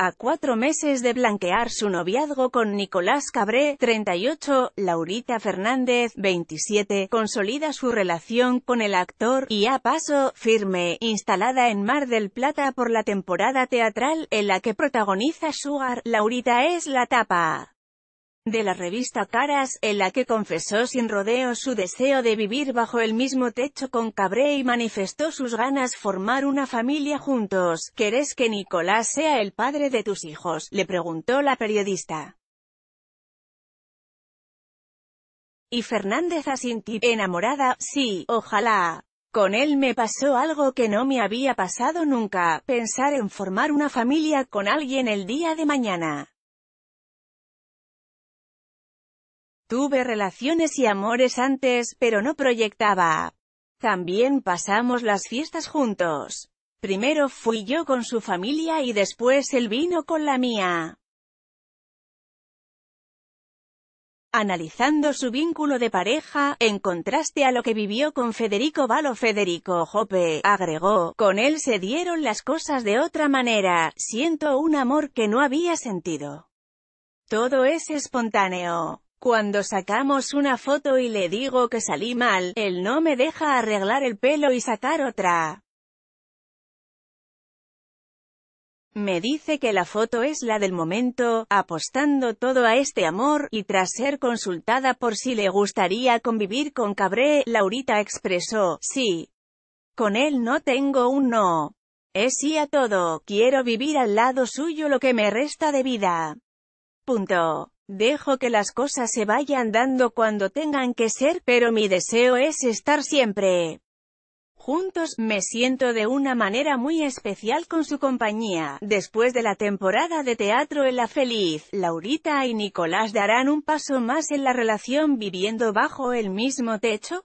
A cuatro meses de blanquear su noviazgo con Nicolás Cabré, 38, Laurita Fernández, 27, consolida su relación con el actor, y a paso, firme, instalada en Mar del Plata por la temporada teatral, en la que protagoniza Sugar, Laurita es la tapa de la revista Caras, en la que confesó sin rodeos su deseo de vivir bajo el mismo techo con Cabré y manifestó sus ganas formar una familia juntos. ¿Querés que Nicolás sea el padre de tus hijos? le preguntó la periodista. Y Fernández asintió, enamorada, sí, ojalá. Con él me pasó algo que no me había pasado nunca, pensar en formar una familia con alguien el día de mañana. Tuve relaciones y amores antes, pero no proyectaba. También pasamos las fiestas juntos. Primero fui yo con su familia y después él vino con la mía. Analizando su vínculo de pareja, en contraste a lo que vivió con Federico Valo Federico Jope, agregó, con él se dieron las cosas de otra manera, siento un amor que no había sentido. Todo es espontáneo. Cuando sacamos una foto y le digo que salí mal, él no me deja arreglar el pelo y sacar otra. Me dice que la foto es la del momento, apostando todo a este amor, y tras ser consultada por si le gustaría convivir con Cabré, Laurita expresó, sí. Con él no tengo un no. Es sí a todo, quiero vivir al lado suyo lo que me resta de vida. Punto. Dejo que las cosas se vayan dando cuando tengan que ser, pero mi deseo es estar siempre juntos, me siento de una manera muy especial con su compañía. Después de la temporada de teatro en La Feliz, Laurita y Nicolás darán un paso más en la relación viviendo bajo el mismo techo,